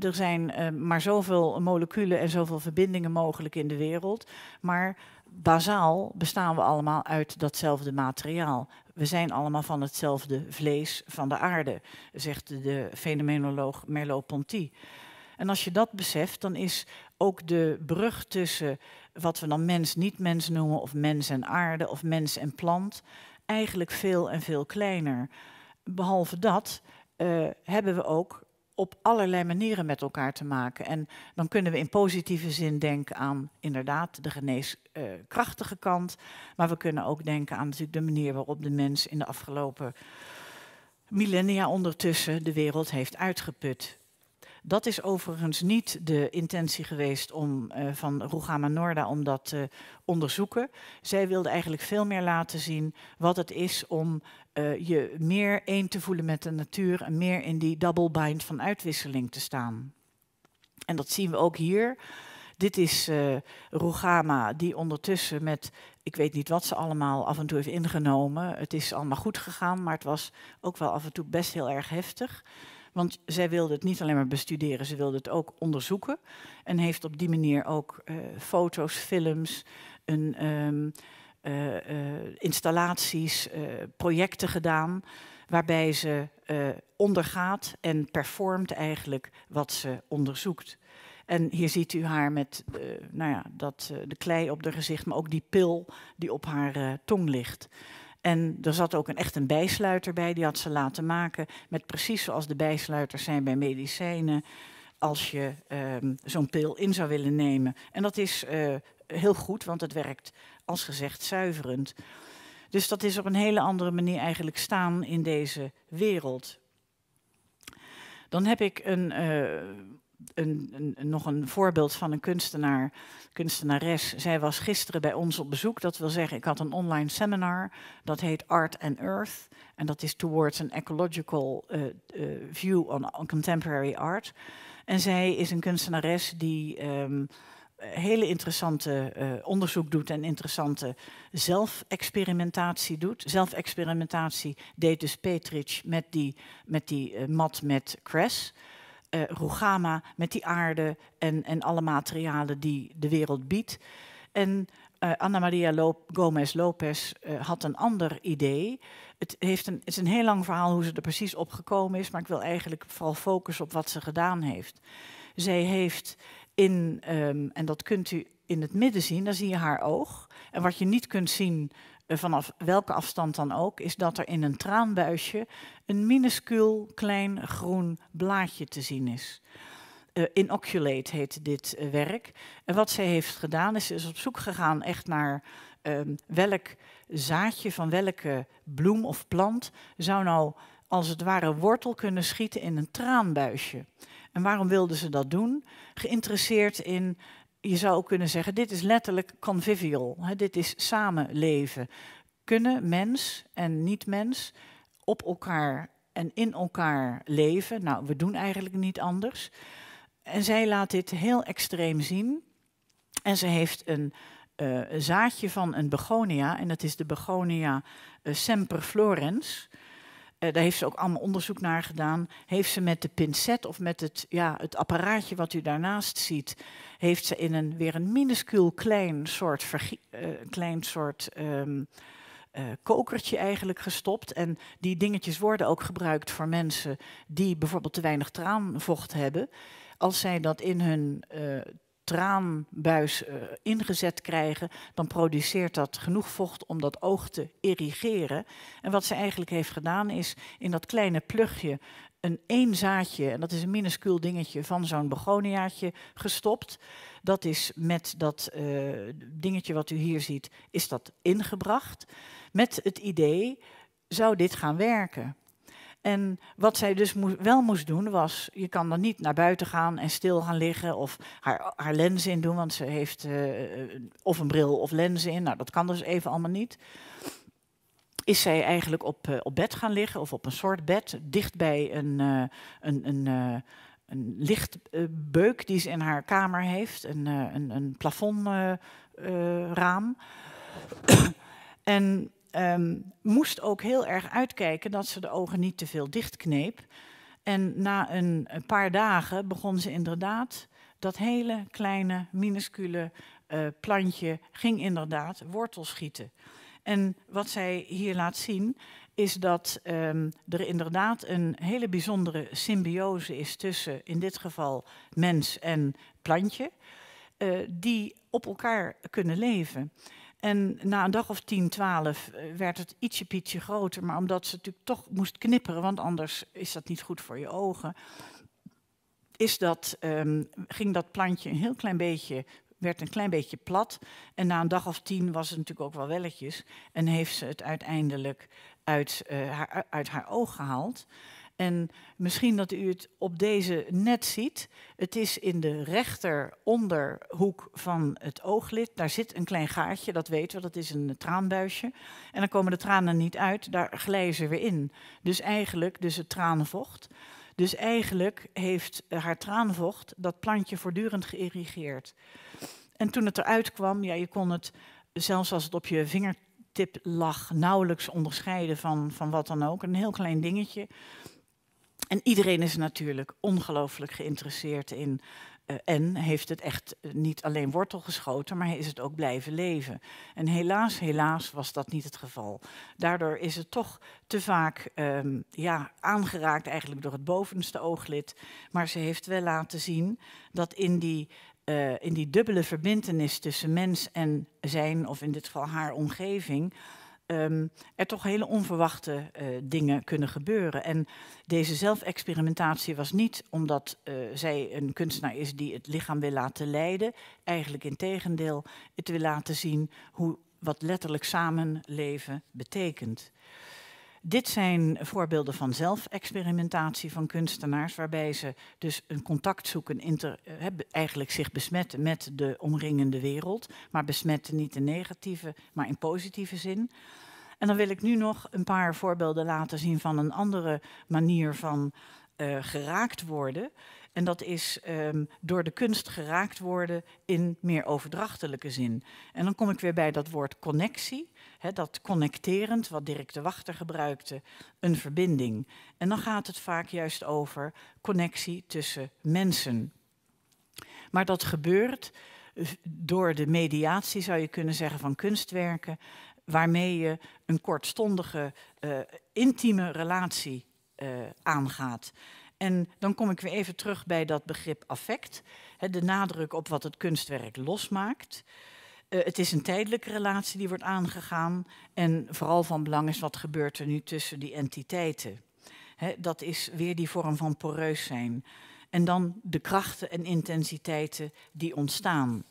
S2: er zijn eh, maar zoveel moleculen en zoveel verbindingen mogelijk in de wereld. Maar bazaal bestaan we allemaal uit datzelfde materiaal. We zijn allemaal van hetzelfde vlees van de aarde, zegt de fenomenoloog Merleau-Ponty. En als je dat beseft, dan is ook de brug tussen wat we dan mens niet mens noemen, of mens en aarde, of mens en plant, eigenlijk veel en veel kleiner. Behalve dat eh, hebben we ook op allerlei manieren met elkaar te maken. En dan kunnen we in positieve zin denken aan inderdaad de geneeskrachtige kant. Maar we kunnen ook denken aan natuurlijk de manier waarop de mens in de afgelopen millennia ondertussen de wereld heeft uitgeput. Dat is overigens niet de intentie geweest om, eh, van Rugama Norda om dat te onderzoeken. Zij wilde eigenlijk veel meer laten zien wat het is om eh, je meer één te voelen met de natuur en meer in die double bind van uitwisseling te staan. En dat zien we ook hier. Dit is uh, eh, Rugama die ondertussen met, ik weet niet wat ze allemaal af en toe heeft ingenomen. Het is allemaal goed gegaan, maar het was ook wel af en toe best heel erg heftig. Want zij wilde het niet alleen maar bestuderen, ze wilde het ook onderzoeken. En heeft op die manier ook eh, foto's, films, een, ehm, eh, eh, installaties, projecten gedaan. Waarbij ze ondergaat en performt eigenlijk wat ze onderzoekt. En hier ziet u haar met nou ja, dat, de klei op haar gezicht, maar ook die pil die op haar tong ligt. En er zat ook een, echt een bijsluiter bij, die had ze laten maken. Met precies zoals de bijsluiters zijn bij medicijnen. Als je ehm, zo'n pil in zou willen nemen. En dat is eh, heel goed, want het werkt als gezegd zuiverend. Dus dat is op een hele andere manier eigenlijk staan in deze wereld. Dan heb ik een. Eh, een, een, nog een voorbeeld van een kunstenaar, kunstenares. Zij was gisteren bij ons op bezoek. Dat wil zeggen, ik had een online seminar. Dat heet Art and Earth. En dat is Towards an Ecological uh, uh, View on, on, Contemporary Art. En zij is een kunstenares die um, hele interessante eh, onderzoek doet en interessante zelfexperimentatie doet. Zelfexperimentatie deed dus Petrich met die, met die mat met Cress uh, met die aarde en, en alle materialen die de wereld biedt. En eh, Anna Maria Lo Gomez Lopez eh, had een ander idee. Het, heeft een, het is een heel lang verhaal hoe ze er precies op gekomen is, maar ik wil eigenlijk vooral focussen op wat ze gedaan heeft. Zij heeft in, ehm, en dat kunt u in het midden zien, Daar zie je haar oog. En wat je niet kunt zien vanaf welke afstand dan ook, is dat er in een traanbuisje een minuscuul klein groen blaadje te zien is. Uh, inoculate heet dit eh, werk. En wat zij heeft gedaan is, is op zoek gegaan echt naar ehm, welk zaadje van welke bloem of plant zou nou als het ware wortel kunnen schieten in een traanbuisje. En waarom wilden ze dat doen? Geïnteresseerd in je zou ook kunnen zeggen, dit is letterlijk convivial. Hè, dit is samenleven. Kunnen mens en niet-mens op elkaar en in elkaar leven? Nou, we doen eigenlijk niet anders. En zij laat dit heel extreem zien. En ze heeft een eh, zaadje van een begonia, en dat is de begonia uh, eh, semperflorens. Eh, daar heeft ze ook allemaal onderzoek naar gedaan. Heeft ze met de pincet of met het, ja, het apparaatje wat u daarnaast ziet, heeft ze in een weer een minuscuul klein soort, eh, klein soort ehm, eh, kokertje eigenlijk gestopt. En die dingetjes worden ook gebruikt voor mensen die bijvoorbeeld te weinig traanvocht hebben. Als zij dat in hun traanbuis eh, ingezet krijgen, dan produceert dat genoeg vocht om dat oog te irrigeren. En wat ze eigenlijk heeft gedaan is in dat kleine plugje een één zaadje, en dat is een minuscuul dingetje, van zo'n begoniaatje gestopt. Dat is met dat eh, dingetje wat u hier ziet, is dat ingebracht. Met het idee, zou dit gaan werken? En wat zij dus wel moest doen was, je kan dan niet naar buiten gaan en stil gaan liggen of haar, haar lens in doen, want ze heeft eh, eh, of een bril of lenzen in. Nou, dat kan dus even allemaal niet. Is zij eigenlijk op, eh, op bed gaan liggen of op een soort bed, dicht bij een, een, een, een lichtbeuk die ze in haar kamer heeft, een, een, een plafondraam. (coughs) en Ehm, moest ook heel erg uitkijken dat ze de ogen niet te veel dichtkneep. En na een, paar dagen begon ze inderdaad dat hele kleine, minuscule eh, plantje ging inderdaad wortels schieten. En wat zij hier laat zien is dat ehm, er inderdaad een hele bijzondere symbiose is tussen, in dit geval, mens en plantje, eh, die op elkaar kunnen leven. En na een dag of 10, 12 eh, werd het ietsje pietje groter. Maar omdat ze natuurlijk toch moest knipperen, want anders is dat niet goed voor je ogen. Is dat, um, ging dat plantje een heel klein beetje, werd een klein beetje plat. En na een dag of tien was het natuurlijk ook wel welletjes. En heeft ze het uiteindelijk uit, uh, uit haar oog gehaald. En misschien dat u het op deze net ziet. Het is in de rechteronderhoek van het ooglid. Daar zit een klein gaatje, dat weten we, dat is een traanbuisje. En dan komen de tranen niet uit, daar glijden ze weer in. Dus eigenlijk, dus het traanvocht. Dus eigenlijk heeft haar traanvocht dat plantje voortdurend geïrrigeerd. En toen het eruit kwam, ja, je kon het, zelfs als het op je vingertip lag, nauwelijks onderscheiden van, van wat dan ook. Een heel klein dingetje. En iedereen is natuurlijk ongelooflijk geïnteresseerd in. Eh, en heeft het echt eh, niet alleen wortel geschoten, maar hij is het ook blijven leven. En helaas, helaas was dat niet het geval. Daardoor is het toch te vaak ehm, ja, aangeraakt eigenlijk door het bovenste ooglid. Maar ze heeft wel laten zien dat in die eh, in die dubbele verbindenis tussen mens en zijn, of in dit geval haar omgeving, um, er toch hele onverwachte eh, dingen kunnen gebeuren. En deze zelfexperimentatie was niet omdat eh, zij een kunstenaar is die het lichaam wil laten leiden. Eigenlijk integendeel, het wil laten zien hoe, wat letterlijk samenleven betekent. Dit zijn voorbeelden van zelfexperimentatie van kunstenaars, waarbij ze dus een contact zoeken, inter, eh, eigenlijk zich besmetten met de omringende wereld, maar besmetten niet in negatieve, maar in positieve zin. En dan wil ik nu nog een paar voorbeelden laten zien van een andere manier van eh, geraakt worden. En dat is ehm, door de kunst geraakt worden in meer overdrachtelijke zin. En dan kom ik weer bij dat woord connectie dat connecterend, wat Dirk de Wachter gebruikte, een verbinding. En dan gaat het vaak juist over connectie tussen mensen. Maar dat gebeurt eh, door de mediatie, zou je kunnen zeggen, van kunstwerken, waarmee je een kortstondige, eh, intieme relatie eh, aangaat. En dan kom ik weer even terug bij dat begrip affect, de nadruk op wat het kunstwerk losmaakt. Eh, het is een tijdelijke relatie die wordt aangegaan. En vooral van belang is wat gebeurt er nu tussen die entiteiten. dat is weer die vorm van poreus zijn. En dan de krachten en intensiteiten die ontstaan.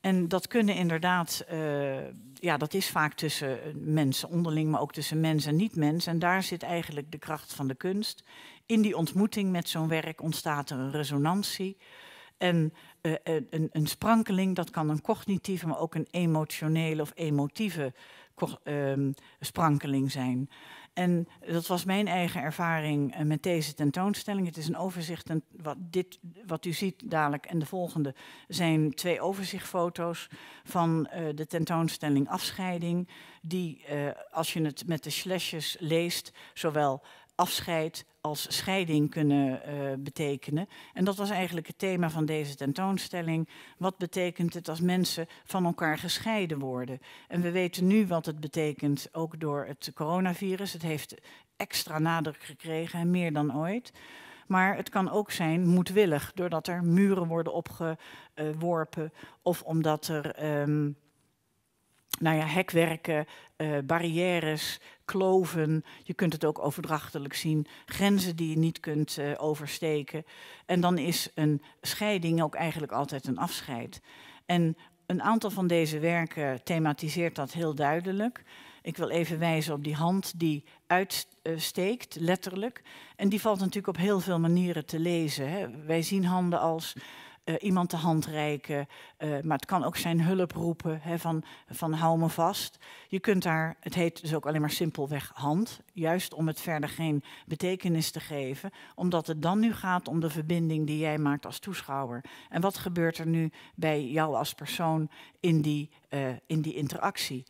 S2: En dat kunnen inderdaad, eh, ja, dat is vaak tussen eh, mensen onderling, maar ook tussen mens en niet-mens. En daar zit eigenlijk de kracht van de kunst. In die ontmoeting met zo'n werk ontstaat er een resonantie. En eh, eh, een, een, sprankeling, dat kan een cognitieve, maar ook een emotionele of emotieve ehm, sprankeling zijn. En dat was mijn eigen ervaring eh, met deze tentoonstelling. Het is een overzicht. En wat, dit, wat u ziet dadelijk en de volgende zijn twee overzichtfoto's van de tentoonstelling Afscheiding. Die, als je het met de slashjes leest, zowel afscheid als scheiding kunnen eh, betekenen. En dat was eigenlijk het thema van deze tentoonstelling. Wat betekent het als mensen van elkaar gescheiden worden? En we weten nu wat het betekent, ook door het coronavirus. Het heeft extra nadruk gekregen en meer dan ooit. Maar het kan ook zijn moedwillig, doordat er muren worden opgeworpen of omdat er. Ehm, nou ja, hekwerken, eh, barrières, kloven. Je kunt het ook overdrachtelijk zien. Grenzen die je niet kunt eh, oversteken. En dan is een scheiding ook eigenlijk altijd een afscheid. En een aantal van deze werken thematiseert dat heel duidelijk. Ik wil even wijzen op die hand die uitsteekt, letterlijk. En die valt natuurlijk op heel veel manieren te lezen. Hè. Wij zien handen als eh, iemand de hand reiken. Eh, maar het kan ook zijn hulp roepen, hè, van, van hou me vast. Je kunt daar, het heet dus ook alleen maar simpelweg hand. Juist om het verder geen betekenis te geven. Omdat het dan nu gaat om de verbinding die jij maakt als toeschouwer. En wat gebeurt er nu bij jou als persoon in die, eh, in die interactie?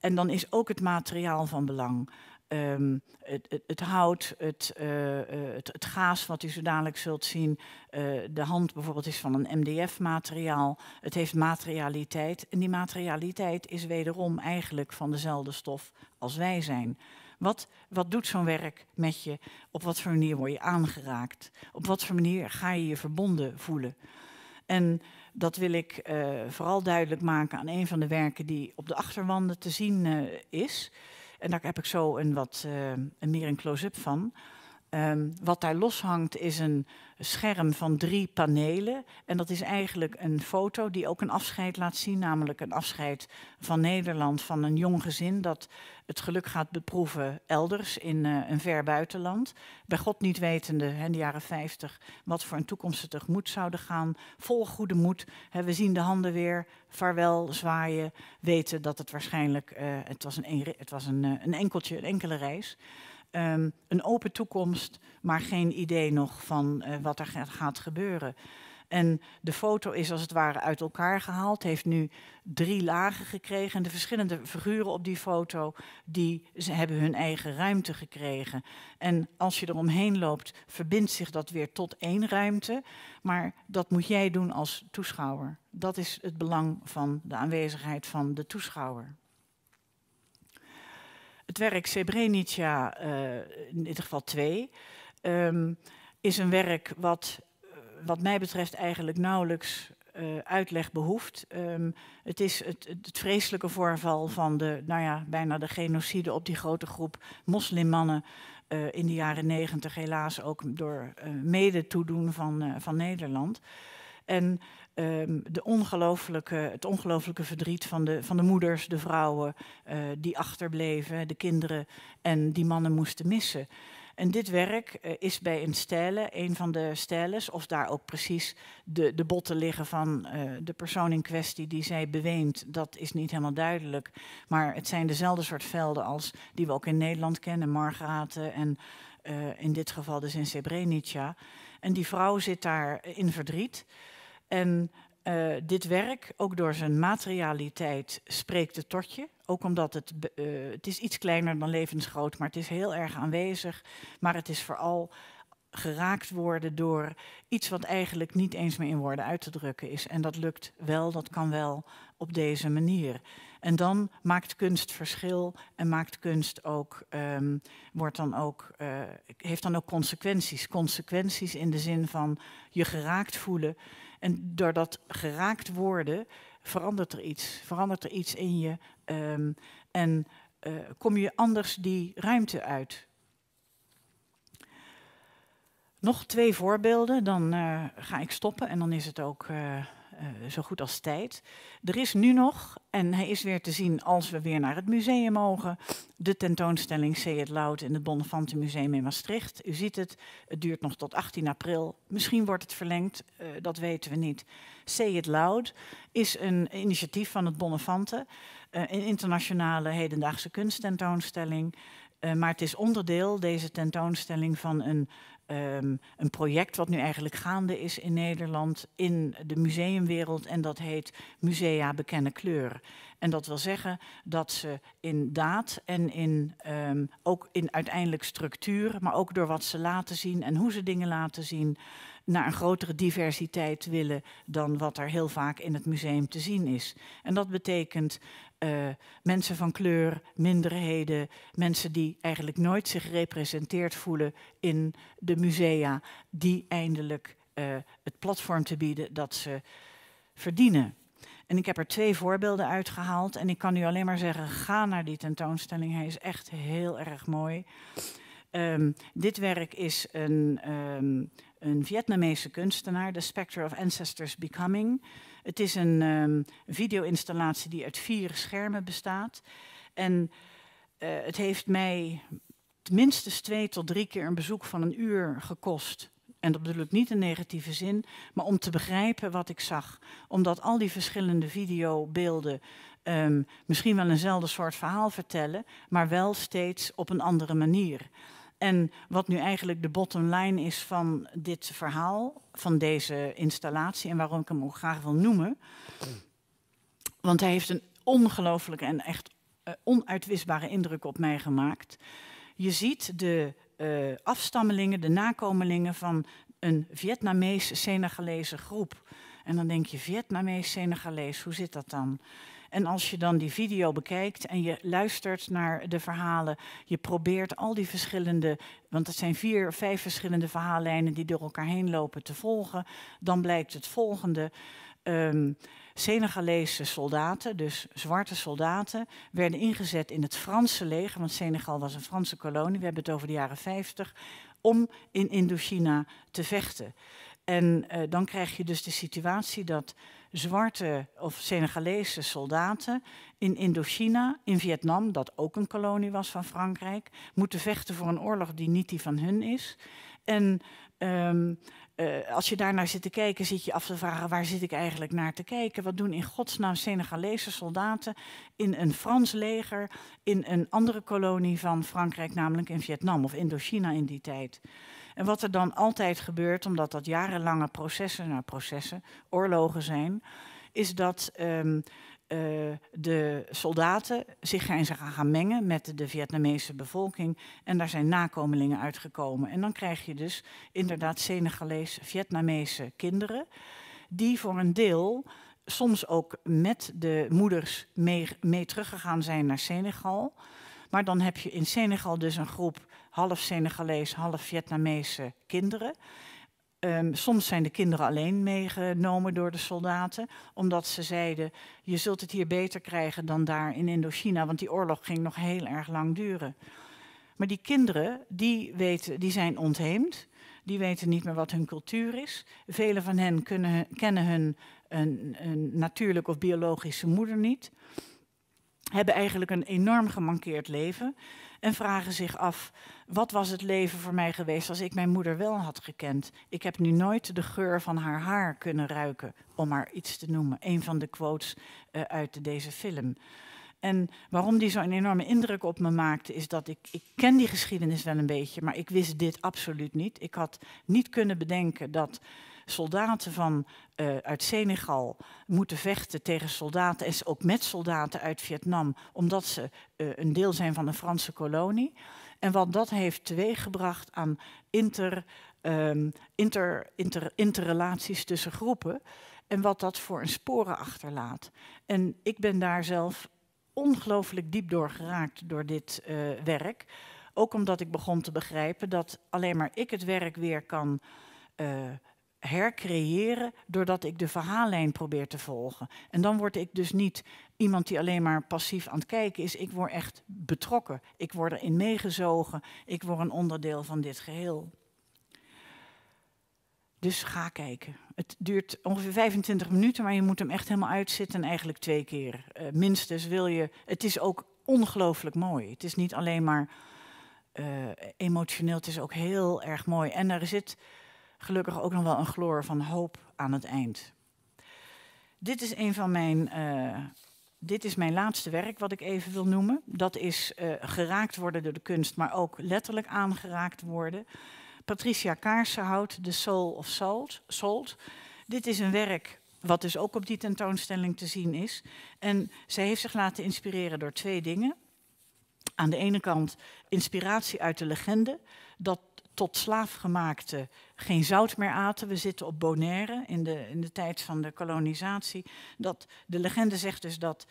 S2: En dan is ook het materiaal van belang. Ehm, het, het, het, hout, het, eh, eh, het, het, gaas wat u zo dadelijk zult zien, eh, de hand bijvoorbeeld is van een MDF-materiaal. Het heeft materialiteit en die materialiteit is wederom eigenlijk van dezelfde stof als wij zijn. Wat, wat doet zo'n werk met je? Op wat voor manier word je aangeraakt? Op wat voor manier ga je je verbonden voelen? En dat wil ik vooral duidelijk maken aan een van de werken die op de achterwanden te zien is. En daar heb ik zo een wat eh, een meer een close-up van. Ehm, wat daar loshangt is een scherm van drie panelen. En dat is eigenlijk een foto die ook een afscheid laat zien. Namelijk een afscheid van Nederland van een jong gezin dat het geluk gaat beproeven elders in eh, een ver buitenland. Bij God niet wetende, in de jaren 50, wat voor een toekomst ze tegemoet zouden gaan. Vol goede moed. we zien de handen weer, vaarwel, zwaaien. Weten dat het waarschijnlijk, eh, het was, een, het was een, eh, een enkeltje, een enkele reis. Ehm, een open toekomst, maar geen idee nog van eh, wat er gaat gebeuren. En de foto is als het ware uit elkaar gehaald, heeft nu drie lagen gekregen. En de verschillende figuren op die foto, die ze hebben hun eigen ruimte gekregen. En als je eromheen loopt, verbindt zich dat weer tot één ruimte. Maar dat moet jij doen als toeschouwer. Dat is het belang van de aanwezigheid van de toeschouwer het werk Srebrenica, eh, in ieder geval twee, ehm, is een werk wat, eh, wat mij betreft, eigenlijk nauwelijks eh, uitleg behoeft. Ehm, het is het, het, vreselijke voorval van de, nou ja, bijna de genocide op die grote groep moslimmannen in de jaren negentig, helaas ook door mede toedoen van, van Nederland. En um, de ongelofelijke, het ongelooflijke verdriet van de, van de moeders, de vrouwen eh, die achterbleven, de kinderen en die mannen moesten missen. En dit werk eh, is bij een stijle, een van de stijles, of daar ook precies de, de botten liggen van eh, de persoon in kwestie die zij beweent, dat is niet helemaal duidelijk. Maar het zijn dezelfde soort velden als die we ook in Nederland kennen, Margraten en in dit geval dus in Srebrenica. En die vrouw zit daar in verdriet. En eh, dit werk, ook door zijn materialiteit, spreekt het tot je. Ook omdat het, uh, het is iets kleiner dan levensgroot, maar het is heel erg aanwezig. Maar het is vooral geraakt worden door iets wat eigenlijk niet eens meer in woorden uit te drukken is. En dat lukt wel, dat kan wel op deze manier. En dan maakt kunst verschil en maakt kunst ook, ehm, wordt dan ook, eh, heeft dan ook consequenties. Consequenties in de zin van je geraakt voelen en door dat geraakt worden verandert er iets. Verandert er iets in je. Ehm, en eh, kom je anders die ruimte uit. Nog twee voorbeelden, dan eh, ga ik stoppen en dan is het ook. Eh, eh, zo goed als tijd. Er is nu nog, en hij is weer te zien als we weer naar het museum mogen, de tentoonstelling See it Loud in het Museum in Maastricht. U ziet het, het duurt nog tot 18 april. Misschien wordt het verlengd, eh, dat weten we niet. Say it Loud is een initiatief van het Bonnefante, uh, eh, een internationale hedendaagse kunsttentoonstelling. maar het is onderdeel, deze tentoonstelling, van een Ehm, een project wat nu eigenlijk gaande is in Nederland in de museumwereld en dat heet Musea Bekennen Kleur. En dat wil zeggen dat ze in daad en in, ehm, ook in uiteindelijk structuur, maar ook door wat ze laten zien en hoe ze dingen laten zien, naar een grotere diversiteit willen dan wat er heel vaak in het museum te zien is. En dat betekent eh, mensen van kleur, minderheden, mensen die eigenlijk nooit zich gerepresenteerd voelen in de musea, die eindelijk eh, het platform te bieden dat ze verdienen. En ik heb er twee voorbeelden uitgehaald en ik kan u alleen maar zeggen, ga naar die tentoonstelling, hij is echt heel erg mooi. Ehm, dit werk is een, ehm, een Vietnamese kunstenaar, The Spectre of Ancestors Becoming. Het is een um, video-installatie die uit vier schermen bestaat. En eh, het heeft mij minstens twee tot drie keer een bezoek van een uur gekost. En dat bedoel ik niet in negatieve zin, maar om te begrijpen wat ik zag. Omdat al die verschillende videobeelden ehm, misschien wel eenzelfde soort verhaal vertellen, maar wel steeds op een andere manier. En wat nu eigenlijk de bottom line is van dit verhaal, van deze installatie en waarom ik hem ook graag wil noemen. Want hij heeft een ongelooflijke en echt eh, onuitwisbare indruk op mij gemaakt. Je ziet de eh, afstammelingen, de nakomelingen van een Vietnamees-Senegalese groep. En dan denk je, Vietnamees-Senegalees, hoe zit dat dan? En als je dan die video bekijkt en je luistert naar de verhalen, je probeert al die verschillende, want het zijn vier, vijf verschillende verhaallijnen die door elkaar heen lopen te volgen, dan blijkt het volgende. Ehm, Senegalese soldaten, dus zwarte soldaten, werden ingezet in het Franse leger, want Senegal was een Franse kolonie, we hebben het over de jaren 50, om in Indochina te vechten. En eh, dan krijg je dus de situatie dat zwarte of Senegalese soldaten in Indochina, in Vietnam, dat ook een kolonie was van Frankrijk, moeten vechten voor een oorlog die niet die van hun is. En ehm, eh, als je daarnaar zit te kijken, zit je af te vragen waar zit ik eigenlijk naar te kijken? Wat doen in godsnaam Senegalese soldaten in een Frans leger, in een andere kolonie van Frankrijk, namelijk in Vietnam of Indochina in die tijd? En wat er dan altijd gebeurt, omdat dat jarenlange processen, naar processen, oorlogen zijn, is dat ehm, eh, de soldaten zich zijn gaan mengen met de Vietnamese bevolking. En daar zijn nakomelingen uitgekomen. En dan krijg je dus inderdaad Senegalese Vietnamese kinderen, die voor een deel soms ook met de moeders mee, mee teruggegaan zijn naar Senegal. Maar dan heb je in Senegal dus een groep half Senegalees, half Vietnamese kinderen. Ehm, soms zijn de kinderen alleen meegenomen door de soldaten, omdat ze zeiden: je zult het hier beter krijgen dan daar in Indochina, want die oorlog ging nog heel erg lang duren. Maar die kinderen, die, weten, die zijn ontheemd, die weten niet meer wat hun cultuur is. Velen van hen kunnen, kennen hun een, een natuurlijke of biologische moeder niet, hebben eigenlijk een enorm gemankeerd leven en vragen zich af wat was het leven voor mij geweest als ik mijn moeder wel had gekend? Ik heb nu nooit de geur van haar haar kunnen ruiken, om maar iets te noemen. Een van de quotes eh, uit deze film. En waarom die zo'n enorme indruk op me maakte, is dat ik, ik ken die geschiedenis wel een beetje, maar ik wist dit absoluut niet. Ik had niet kunnen bedenken dat soldaten van, eh, uit Senegal moeten vechten tegen soldaten, en ook met soldaten uit Vietnam, omdat ze eh, een deel zijn van een Franse kolonie. En wat dat heeft teweeggebracht aan ehm, inter, inter, interrelaties tussen groepen. En wat dat voor een sporen achterlaat. En ik ben daar zelf ongelooflijk diep door geraakt door dit eh, werk. Ook omdat ik begon te begrijpen dat alleen maar ik het werk weer kan eh, hercreëren doordat ik de verhaallijn probeer te volgen. En dan word ik dus niet iemand die alleen maar passief aan het kijken is. Ik word echt betrokken. Ik word erin meegezogen. Ik word een onderdeel van dit geheel. Dus ga kijken. Het duurt ongeveer 25 minuten, maar je moet hem echt helemaal uitzitten. Eigenlijk twee keer. Eh, minstens wil je. Het is ook ongelooflijk mooi. Het is niet alleen maar eh, emotioneel, het is ook heel erg mooi. En er zit gelukkig ook nog wel een gloor van hoop aan het eind. Dit is een van mijn eh, dit is mijn laatste werk wat ik even wil noemen. Dat is eh, geraakt worden door de kunst, maar ook letterlijk aangeraakt worden. Patricia Kaarsenhout, The Soul of Salt. Salt. Dit is een werk wat dus ook op die tentoonstelling te zien is. En zij heeft zich laten inspireren door twee dingen. Aan de ene kant inspiratie uit de legende, dat tot slaaf gemaakte geen zout meer aten. We zitten op Bonaire in de, in de tijd van de kolonisatie. Dat, de legende zegt dus dat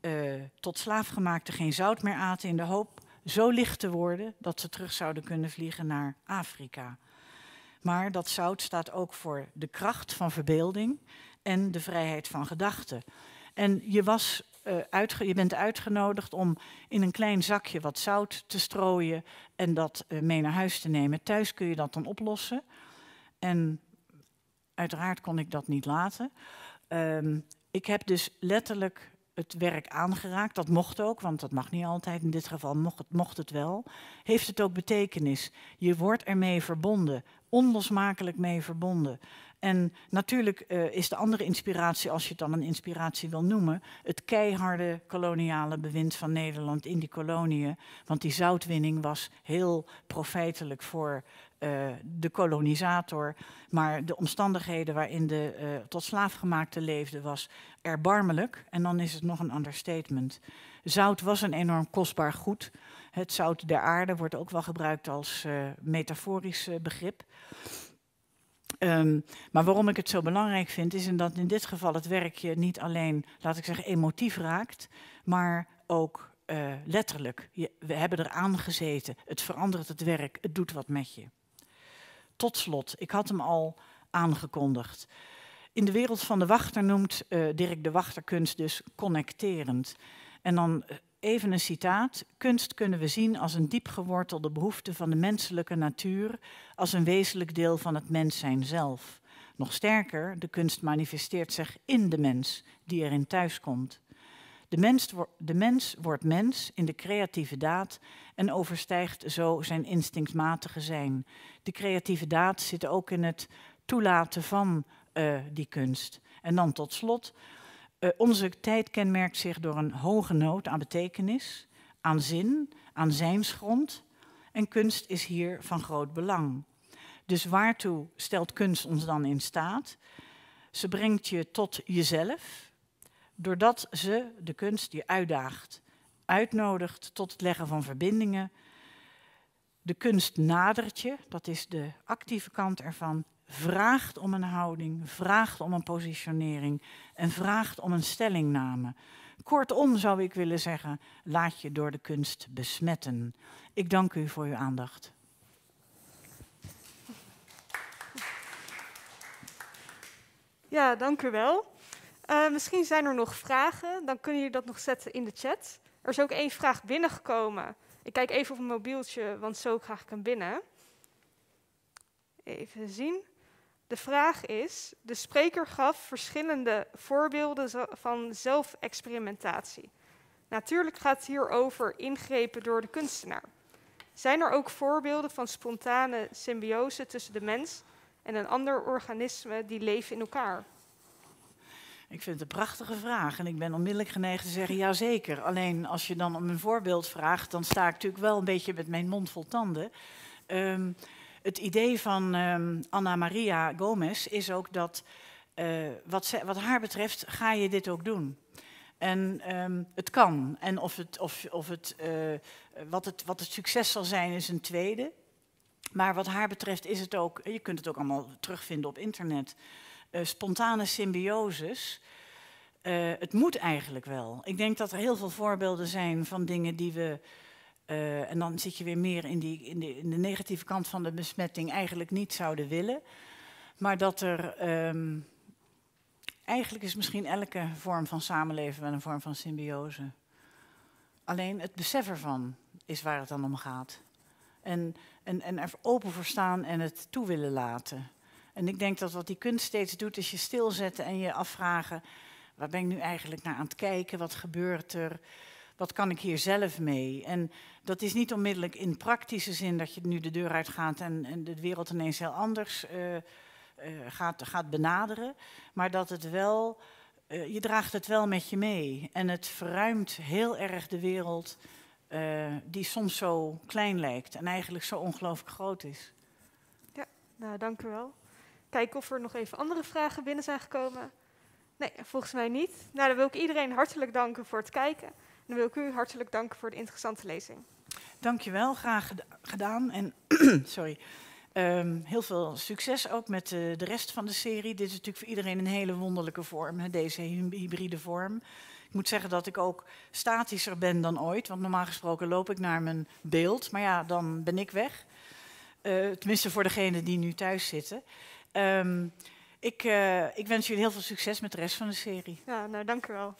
S2: eh, tot slaafgemaakte geen zout meer aten in de hoop zo licht te worden dat ze terug zouden kunnen vliegen naar Afrika. Maar dat zout staat ook voor de kracht van verbeelding en de vrijheid van gedachten. En je was eh, je bent uitgenodigd om in een klein zakje wat zout te strooien en dat eh, mee naar huis te nemen. Thuis kun je dat dan oplossen. En uiteraard kon ik dat niet laten. Ehm, ik heb dus letterlijk het werk aangeraakt. Dat mocht ook, want dat mag niet altijd. In dit geval mocht het, mocht het wel. Heeft het ook betekenis? Je wordt ermee verbonden, onlosmakelijk mee verbonden. En natuurlijk eh, is de andere inspiratie, als je het dan een inspiratie wil noemen, het keiharde koloniale bewind van Nederland in die koloniën. Want die zoutwinning was heel profijtelijk voor eh, de kolonisator. Maar de omstandigheden waarin de eh, tot slaafgemaakte leefden was erbarmelijk. En dan is het nog een understatement. Zout was een enorm kostbaar goed. Het zout der aarde wordt ook wel gebruikt als uh, metaforisch begrip. Ehm, maar waarom ik het zo belangrijk vind, is dat in dit geval het werk je niet alleen, laat ik zeggen, emotief raakt, maar ook eh, letterlijk. Je, we hebben eraan gezeten. Het verandert het werk. Het doet wat met je. Tot slot, ik had hem al aangekondigd. In de wereld van de wachter noemt eh, Dirk de Wachterkunst dus connecterend. En dan eh, Even een citaat. Kunst kunnen we zien als een diep gewortelde behoefte van de menselijke natuur, als een wezenlijk deel van het mens zijn zelf. Nog sterker, de kunst manifesteert zich in de mens, die erin thuiskomt. De mens, de mens wordt mens in de creatieve daad en overstijgt zo zijn instinctmatige zijn. De creatieve daad zit ook in het toelaten van eh, die kunst. En dan tot slot, eh, onze tijd kenmerkt zich door een hoge nood aan betekenis, aan zin, aan zijnsgrond. En kunst is hier van groot belang. Dus waartoe stelt kunst ons dan in staat? Ze brengt je tot jezelf, doordat ze, de kunst, je uitdaagt, uitnodigt tot het leggen van verbindingen. De kunst nadert je, dat is de actieve kant ervan vraagt om een houding, vraagt om een positionering en vraagt om een stellingname. Kortom zou ik willen zeggen, laat je door de kunst besmetten. Ik dank u voor uw aandacht.
S1: Ja, dank u wel. Eh, misschien zijn er nog vragen, dan kunnen jullie dat nog zetten in de chat. Er is ook één vraag binnengekomen. Ik kijk even op mijn mobieltje, want zo krijg ik hem binnen. Even zien. De vraag is, de spreker gaf verschillende voorbeelden van zelfexperimentatie. Natuurlijk gaat het hier over ingrepen door de kunstenaar. Zijn er ook voorbeelden van spontane symbiose tussen de mens en een ander organisme die leven in elkaar?
S2: Ik vind het een prachtige vraag en ik ben onmiddellijk geneigd te zeggen ja zeker. Alleen als je dan om een voorbeeld vraagt, dan sta ik natuurlijk wel een beetje met mijn mond vol tanden. Ehm, het idee van ehm, Anna Maria Gomez is ook dat, eh, wat, ze, wat, haar betreft, ga je dit ook doen. En ehm, het kan. En of het, of, of het, eh, wat het, wat het succes zal zijn, is een tweede. Maar wat haar betreft is het ook, je kunt het ook allemaal terugvinden op internet, eh, spontane symbioses. het moet eigenlijk wel. Ik denk dat er heel veel voorbeelden zijn van dingen die we eh, en dan zit je weer meer in, die, in, de, in de negatieve kant van de besmetting eigenlijk niet zouden willen. Maar dat er ehm, eigenlijk is misschien elke vorm van samenleven wel een vorm van symbiose. Alleen het beseffen van is waar het dan om gaat. En, en, en er open voor staan en het toe willen laten. En ik denk dat wat die kunst steeds doet, is je stilzetten en je afvragen: waar ben ik nu eigenlijk naar aan het kijken? Wat gebeurt er? Wat kan ik hier zelf mee? En dat is niet onmiddellijk in praktische zin dat je nu de deur uitgaat en, en de wereld ineens heel anders eh, eh, gaat, gaat benaderen. Maar dat het wel, eh, je draagt het wel met je mee. En het verruimt heel erg de wereld die soms zo klein lijkt en eigenlijk zo ongelooflijk groot is.
S1: Ja, nou dank u wel. Kijken of er nog even andere vragen binnen zijn gekomen. Nee, volgens mij niet. Nou, dan wil ik iedereen hartelijk danken voor het kijken. En dan wil ik u hartelijk danken voor de interessante lezing.
S2: Dankjewel, graag gedaan. En (clears throat) sorry. Ehm, heel veel succes ook met eh, de rest van de serie. Dit is natuurlijk voor iedereen een hele wonderlijke vorm, deze hybride vorm. Ik moet zeggen dat ik ook statischer ben dan ooit, want normaal gesproken loop ik naar mijn beeld, maar ja, dan ben ik weg. Eh, tenminste voor degenen die nu thuis zitten. Ehm, ik, eh, ik wens jullie heel veel succes met de rest van de serie.
S1: Ja, nou, dank u wel.